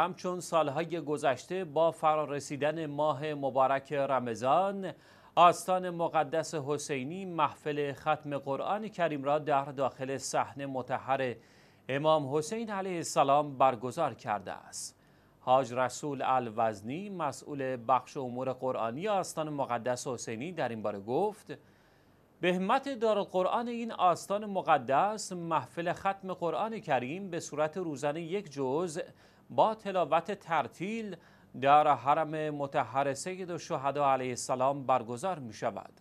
همچون سالهای گذشته با فرارسیدن ماه مبارک رمضان آستان مقدس حسینی محفل ختم قرآن کریم را در داخل صحن متحر امام حسین علیه السلام برگزار کرده است. حاج رسول الوزنی مسئول بخش امور قرآنی آستان مقدس حسینی در این باره گفت به همت قرآن این آستان مقدس محفل ختم قرآن کریم به صورت روزانه یک جزء با تلاوت ترتیل در حرم متحر سید و علیه السلام برگزار می شود.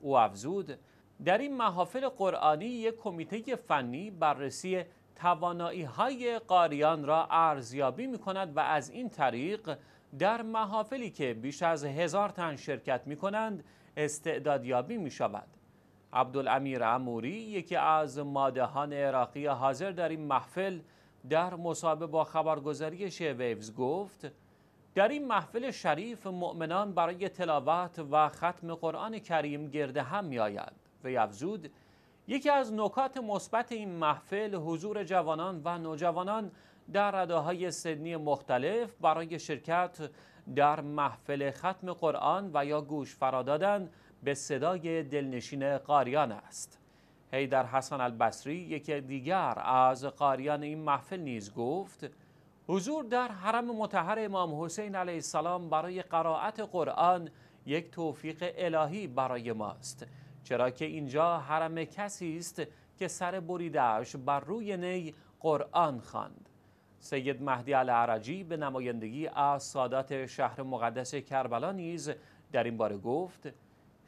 او افزود در این محافل قرآنی یک کمیته فنی بررسی توانایی های قاریان را ارزیابی می کند و از این طریق در محافلی که بیش از هزار تن شرکت می کنند استعدادیابی می شود. عبدالامیر اموری یکی از مادهان عراقی حاضر در این محفل در مصاحبه با خبرگزاری شیویوز گفت در این محفل شریف مؤمنان برای تلاوت و ختم قرآن کریم گرده هم میآیند و افزود یکی از نکات مثبت این محفل حضور جوانان و نوجوانان در رداهای سنی مختلف برای شرکت در محفل ختم قرآن و یا گوش فرا دادن به صدای دلنشین قاریان است هیدر حسن البصری یکی دیگر از قاریان این محفل نیز گفت حضور در حرم متحر امام حسین علیه السلام برای قرائت قرآن یک توفیق الهی برای ماست چرا که اینجا حرم کسی است که سر بریدهش بر روی نی قرآن خواند سید مهدی العرجی به نمایندگی از سادات شهر مقدس کربلا نیز در این باره گفت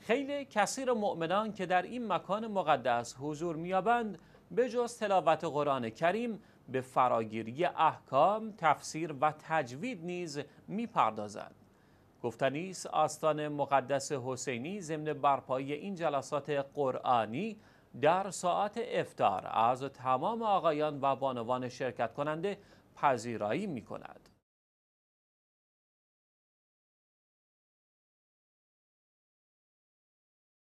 خیلی کثیر مؤمنان که در این مکان مقدس حضور میابند به جز تلاوت قرآن کریم به فراگیری احکام، تفسیر و تجوید نیز میپردازند. گفتنی آستان مقدس حسینی ضمن برپایی این جلسات قرآنی در ساعت افتار از تمام آقایان و بانوان شرکت کننده پذیرایی می